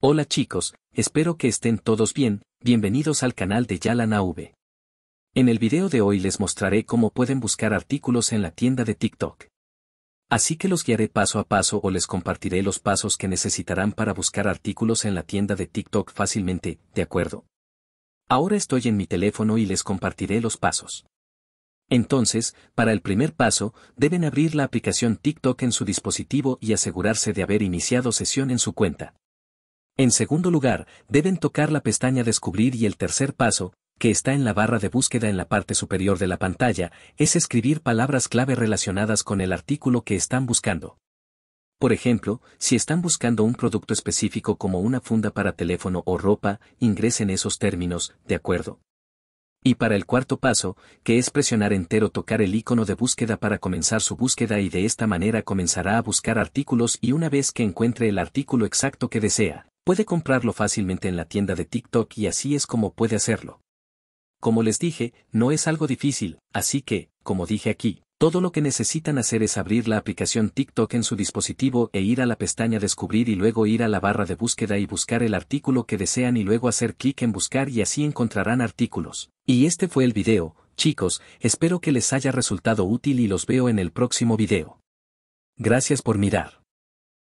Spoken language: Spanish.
Hola chicos, espero que estén todos bien, bienvenidos al canal de Yalana V. En el video de hoy les mostraré cómo pueden buscar artículos en la tienda de TikTok. Así que los guiaré paso a paso o les compartiré los pasos que necesitarán para buscar artículos en la tienda de TikTok fácilmente, ¿de acuerdo? Ahora estoy en mi teléfono y les compartiré los pasos. Entonces, para el primer paso, deben abrir la aplicación TikTok en su dispositivo y asegurarse de haber iniciado sesión en su cuenta. En segundo lugar, deben tocar la pestaña Descubrir y el tercer paso, que está en la barra de búsqueda en la parte superior de la pantalla, es escribir palabras clave relacionadas con el artículo que están buscando. Por ejemplo, si están buscando un producto específico como una funda para teléfono o ropa, ingresen esos términos, ¿de acuerdo? Y para el cuarto paso, que es presionar entero tocar el icono de búsqueda para comenzar su búsqueda y de esta manera comenzará a buscar artículos y una vez que encuentre el artículo exacto que desea, Puede comprarlo fácilmente en la tienda de TikTok y así es como puede hacerlo. Como les dije, no es algo difícil, así que, como dije aquí, todo lo que necesitan hacer es abrir la aplicación TikTok en su dispositivo e ir a la pestaña Descubrir y luego ir a la barra de búsqueda y buscar el artículo que desean y luego hacer clic en Buscar y así encontrarán artículos. Y este fue el video, chicos, espero que les haya resultado útil y los veo en el próximo video. Gracias por mirar.